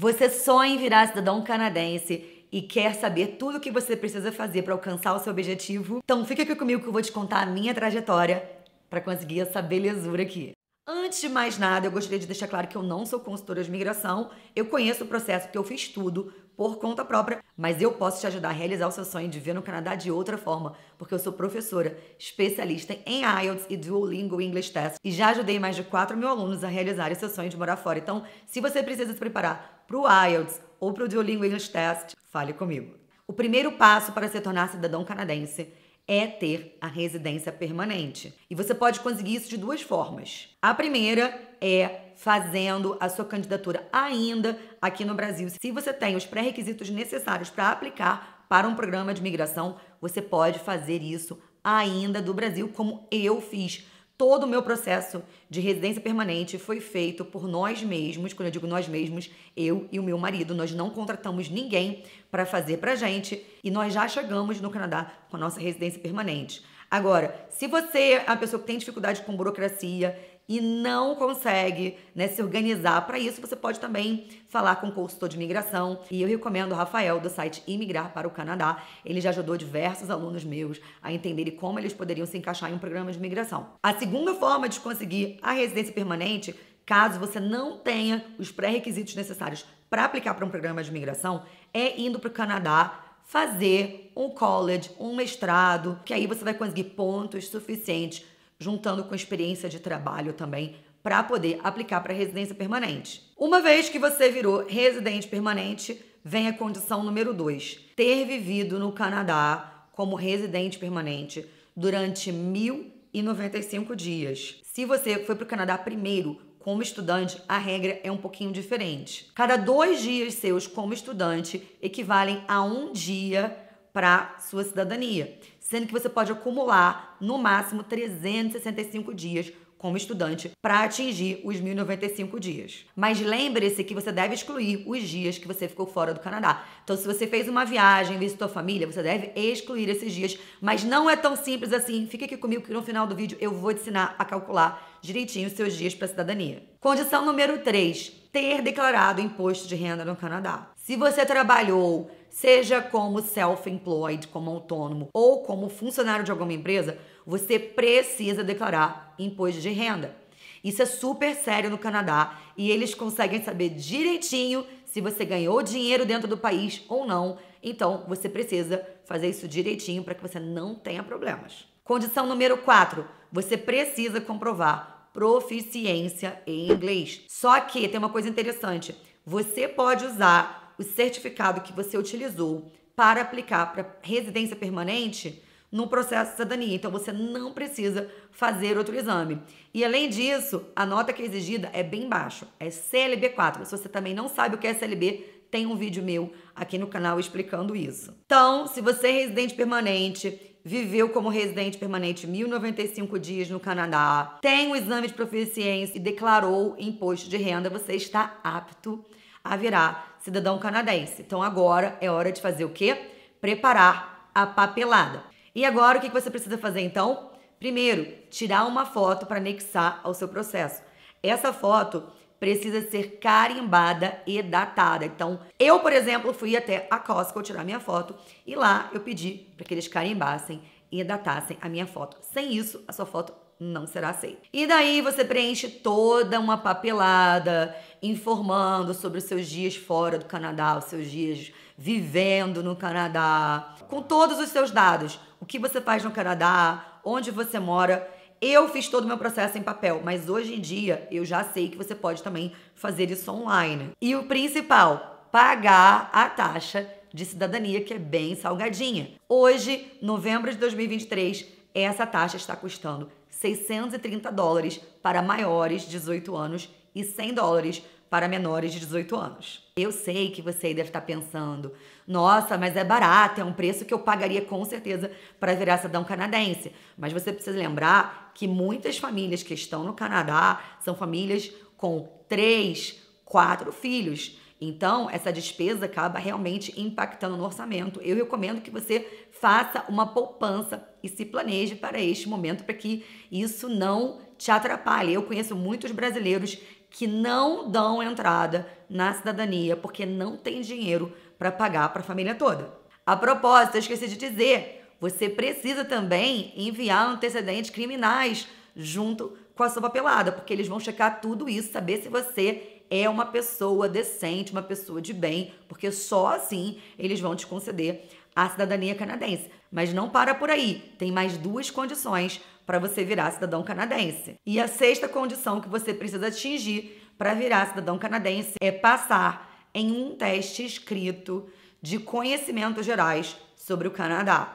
Você sonha em virar cidadão canadense e quer saber tudo o que você precisa fazer para alcançar o seu objetivo? Então fica aqui comigo que eu vou te contar a minha trajetória para conseguir essa belezura aqui. Antes de mais nada, eu gostaria de deixar claro que eu não sou consultora de migração. Eu conheço o processo porque eu fiz tudo, por conta própria, mas eu posso te ajudar a realizar o seu sonho de viver no Canadá de outra forma, porque eu sou professora, especialista em IELTS e Duolingo English Test e já ajudei mais de 4 mil alunos a realizar esse sonho de morar fora. Então, se você precisa se preparar para o IELTS ou para o Duolingo English Test, fale comigo. O primeiro passo para se tornar cidadão canadense é ter a residência permanente. E você pode conseguir isso de duas formas. A primeira é fazendo a sua candidatura ainda aqui no Brasil. Se você tem os pré-requisitos necessários para aplicar para um programa de migração, você pode fazer isso ainda do Brasil, como eu fiz. Todo o meu processo de residência permanente foi feito por nós mesmos. Quando eu digo nós mesmos, eu e o meu marido, nós não contratamos ninguém para fazer pra gente e nós já chegamos no Canadá com a nossa residência permanente. Agora, se você é uma pessoa que tem dificuldade com burocracia, e não consegue né, se organizar para isso, você pode também falar com o consultor de imigração. E eu recomendo o Rafael do site Imigrar para o Canadá. Ele já ajudou diversos alunos meus a entenderem como eles poderiam se encaixar em um programa de imigração. A segunda forma de conseguir a residência permanente, caso você não tenha os pré-requisitos necessários para aplicar para um programa de imigração, é indo para o Canadá fazer um college, um mestrado, que aí você vai conseguir pontos suficientes juntando com experiência de trabalho também para poder aplicar para residência permanente. Uma vez que você virou residente permanente, vem a condição número 2: ter vivido no Canadá como residente permanente durante 1095 dias. Se você foi para o Canadá primeiro como estudante, a regra é um pouquinho diferente. Cada dois dias seus como estudante equivalem a um dia para sua cidadania, sendo que você pode acumular no máximo 365 dias como estudante para atingir os 1095 dias. Mas lembre-se que você deve excluir os dias que você ficou fora do Canadá. Então, se você fez uma viagem, visitou a família, você deve excluir esses dias. Mas não é tão simples assim. Fica aqui comigo que no final do vídeo eu vou te ensinar a calcular direitinho os seus dias para cidadania. Condição número 3: ter declarado imposto de renda no Canadá. Se você trabalhou, seja como self-employed, como autônomo ou como funcionário de alguma empresa, você precisa declarar imposto de renda. Isso é super sério no Canadá e eles conseguem saber direitinho se você ganhou dinheiro dentro do país ou não. Então, você precisa fazer isso direitinho para que você não tenha problemas. Condição número 4: você precisa comprovar proficiência em inglês. Só que tem uma coisa interessante: você pode usar o certificado que você utilizou para aplicar para residência permanente no processo de cidadania. Então você não precisa fazer outro exame. E além disso, a nota que é exigida é bem baixa, é CLB 4. Se você também não sabe o que é CLB, tem um vídeo meu aqui no canal explicando isso. Então, se você é residente permanente, viveu como residente permanente 1095 dias no Canadá, tem o um exame de proficiência e declarou imposto de renda, você está apto a virar cidadão canadense. Então agora é hora de fazer o quê? Preparar a papelada. E agora o que você precisa fazer então? Primeiro, tirar uma foto para anexar ao seu processo. Essa foto precisa ser carimbada e datada. Então, eu, por exemplo, fui até a Costco tirar minha foto e lá eu pedi para que eles carimbassem e datassem a minha foto. Sem isso, a sua foto não será aceito. E daí você preenche toda uma papelada informando sobre os seus dias fora do Canadá, os seus dias vivendo no Canadá, com todos os seus dados, o que você faz no Canadá, onde você mora. Eu fiz todo o meu processo em papel, mas hoje em dia eu já sei que você pode também fazer isso online. E o principal, pagar a taxa de cidadania, que é bem salgadinha. Hoje, novembro de 2023, essa taxa está custando 630 dólares para maiores de 18 anos e 100 dólares para menores de 18 anos. Eu sei que você aí deve estar pensando, nossa, mas é barato, é um preço que eu pagaria com certeza para virar cidadão canadense. Mas você precisa lembrar que muitas famílias que estão no Canadá são famílias com três, quatro filhos. Então, essa despesa acaba realmente impactando no orçamento. Eu recomendo que você faça uma poupança e se planeje para este momento, para que isso não te atrapalhe. Eu conheço muitos brasileiros que não dão entrada na cidadania porque não tem dinheiro para pagar para a família toda. A propósito, eu esqueci de dizer, você precisa também enviar antecedentes criminais junto com a sua papelada, porque eles vão checar tudo isso, saber se você é uma pessoa decente, uma pessoa de bem, porque só assim eles vão te conceder a cidadania canadense. Mas não para por aí, tem mais duas condições para você virar cidadão canadense. E a sexta condição que você precisa atingir para virar cidadão canadense é passar em um teste escrito de conhecimentos gerais sobre o Canadá.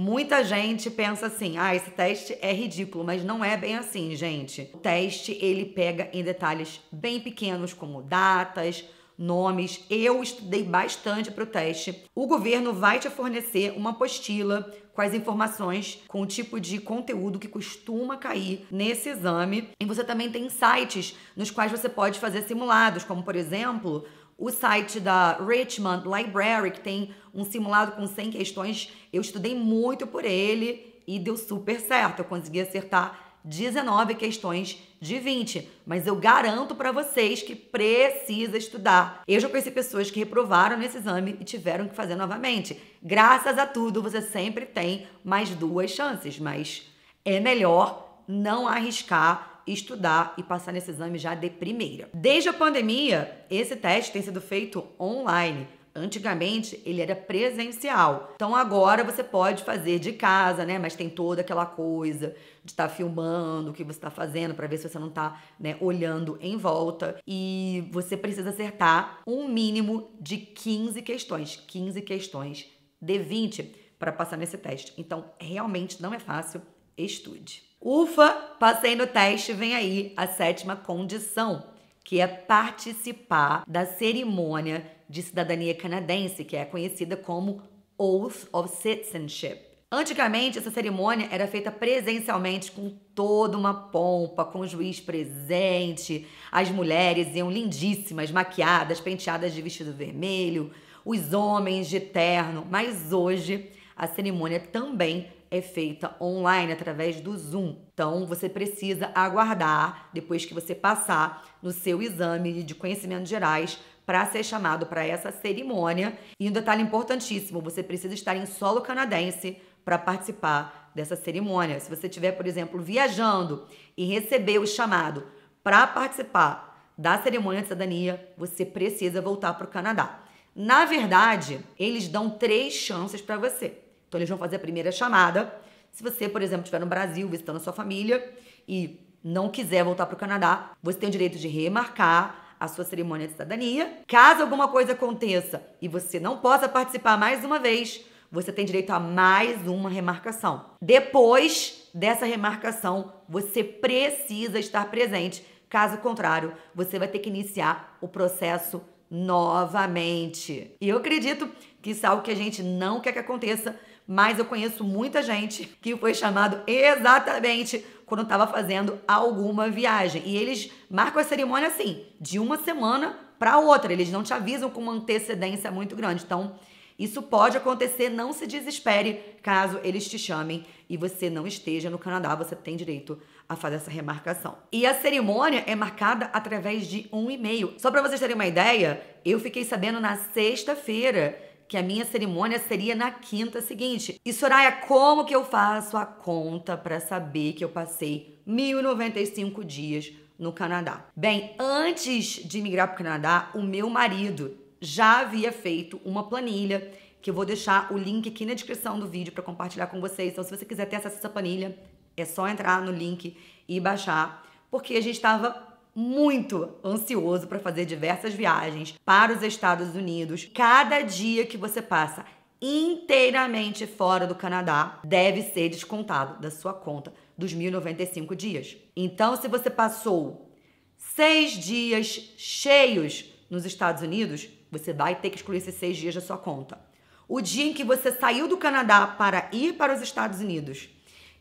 Muita gente pensa assim: ah, esse teste é ridículo, mas não é bem assim, gente. O teste ele pega em detalhes bem pequenos, como datas, nomes. Eu estudei bastante para o teste. O governo vai te fornecer uma apostila com as informações, com o tipo de conteúdo que costuma cair nesse exame. E você também tem sites nos quais você pode fazer simulados, como por exemplo o site da Richmond Library, que tem um simulado com 100 questões, eu estudei muito por ele e deu super certo. Eu consegui acertar 19 questões de 20, mas eu garanto para vocês que precisa estudar. Eu já conheci pessoas que reprovaram nesse exame e tiveram que fazer novamente. Graças a tudo, você sempre tem mais duas chances, mas é melhor não arriscar estudar e passar nesse exame já de primeira. Desde a pandemia, esse teste tem sido feito online. Antigamente ele era presencial. Então agora você pode fazer de casa, né? Mas tem toda aquela coisa de estar tá filmando o que você está fazendo para ver se você não está né, olhando em volta. E você precisa acertar um mínimo de 15 questões. 15 questões de 20 para passar nesse teste. Então realmente não é fácil estude. Ufa, passei no teste, vem aí a sétima condição, que é participar da cerimônia de cidadania canadense, que é conhecida como Oath of Citizenship. Antigamente, essa cerimônia era feita presencialmente com toda uma pompa, com o juiz presente. As mulheres iam lindíssimas, maquiadas, penteadas de vestido vermelho, os homens de terno. Mas hoje, a cerimônia também é feita online através do Zoom. Então, você precisa aguardar depois que você passar no seu exame de conhecimentos gerais para ser chamado para essa cerimônia. E um detalhe importantíssimo: você precisa estar em solo canadense para participar dessa cerimônia. Se você estiver, por exemplo, viajando e receber o chamado para participar da cerimônia de cidadania, você precisa voltar para o Canadá. Na verdade, eles dão três chances para você. Então eles vão fazer a primeira chamada. Se você, por exemplo, estiver no Brasil visitando a sua família e não quiser voltar para o Canadá, você tem o direito de remarcar a sua cerimônia de cidadania. Caso alguma coisa aconteça e você não possa participar mais uma vez, você tem direito a mais uma remarcação. Depois dessa remarcação, você precisa estar presente. Caso contrário, você vai ter que iniciar o processo novamente. E eu acredito que isso é algo que a gente não quer que aconteça mas eu conheço muita gente que foi chamado exatamente quando estava fazendo alguma viagem. E eles marcam a cerimônia assim, de uma semana para outra. Eles não te avisam com uma antecedência muito grande. Então, isso pode acontecer, não se desespere caso eles te chamem e você não esteja no Canadá, você tem direito a fazer essa remarcação. E a cerimônia é marcada através de um e-mail. Só para vocês terem uma ideia, eu fiquei sabendo na sexta-feira que a minha cerimônia seria na quinta seguinte. E Soraya, como que eu faço a conta para saber que eu passei 1095 dias no Canadá? Bem, antes de migrar para o Canadá, o meu marido já havia feito uma planilha que eu vou deixar o link aqui na descrição do vídeo para compartilhar com vocês. Então, se você quiser ter acesso a essa planilha, é só entrar no link e baixar, porque a gente estava muito ansioso para fazer diversas viagens para os Estados Unidos. Cada dia que você passa inteiramente fora do Canadá deve ser descontado da sua conta dos 1.095 dias. Então, se você passou seis dias cheios nos Estados Unidos, você vai ter que excluir esses seis dias da sua conta. O dia em que você saiu do Canadá para ir para os Estados Unidos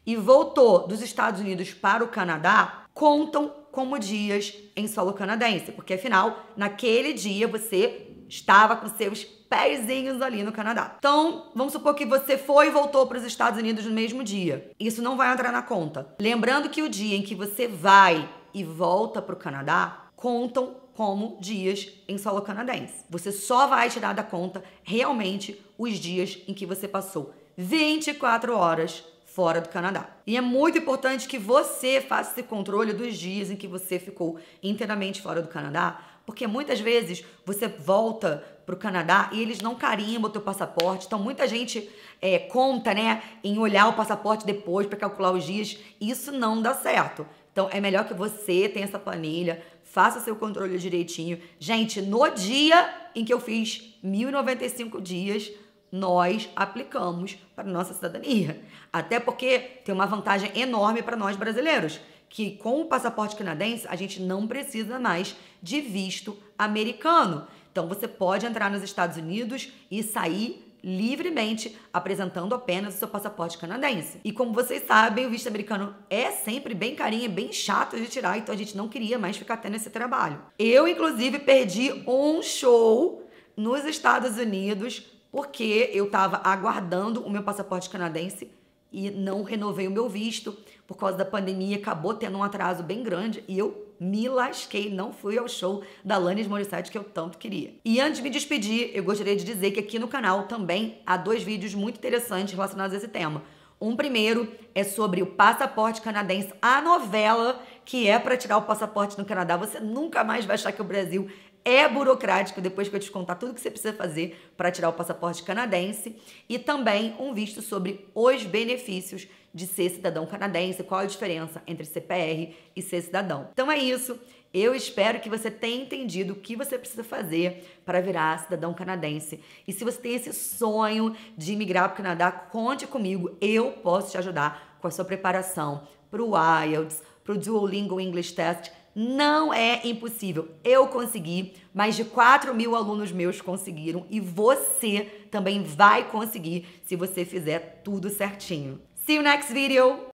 e voltou dos Estados Unidos para o Canadá, contam como dias em solo canadense, porque afinal, naquele dia você estava com seus pezinhos ali no Canadá. Então, vamos supor que você foi e voltou para os Estados Unidos no mesmo dia. Isso não vai entrar na conta. Lembrando que o dia em que você vai e volta para o Canadá contam como dias em solo canadense. Você só vai tirar da conta realmente os dias em que você passou 24 horas fora do Canadá. E é muito importante que você faça esse controle dos dias em que você ficou inteiramente fora do Canadá, porque muitas vezes você volta para o Canadá e eles não carimbam o teu passaporte. Então muita gente é, conta, né, em olhar o passaporte depois para calcular os dias. Isso não dá certo. Então é melhor que você tenha essa planilha, faça seu controle direitinho. Gente, no dia em que eu fiz 1095 dias nós aplicamos para nossa cidadania. Até porque tem uma vantagem enorme para nós brasileiros, que com o passaporte canadense a gente não precisa mais de visto americano. Então você pode entrar nos Estados Unidos e sair livremente, apresentando apenas o seu passaporte canadense. E como vocês sabem, o visto americano é sempre bem carinho, é bem chato de tirar, então a gente não queria mais ficar tendo esse trabalho. Eu, inclusive, perdi um show nos Estados Unidos porque eu estava aguardando o meu passaporte canadense e não renovei o meu visto por causa da pandemia, acabou tendo um atraso bem grande e eu me lasquei, não fui ao show da Lannis Morissette que eu tanto queria. E antes de me despedir, eu gostaria de dizer que aqui no canal também há dois vídeos muito interessantes relacionados a esse tema. Um primeiro é sobre o passaporte canadense, a novela que é para tirar o passaporte no Canadá. Você nunca mais vai achar que o Brasil é burocrático, depois que eu te contar tudo que você precisa fazer para tirar o passaporte canadense, e também um visto sobre os benefícios de ser cidadão canadense, qual a diferença entre CPR e ser cidadão. Então é isso. Eu espero que você tenha entendido o que você precisa fazer para virar cidadão canadense. E se você tem esse sonho de imigrar para o Canadá, conte comigo. Eu posso te ajudar com a sua preparação para o IELTS, para o Duolingo English Test não é impossível. Eu consegui, mais de 4 mil alunos meus conseguiram e você também vai conseguir se você fizer tudo certinho. See you next video!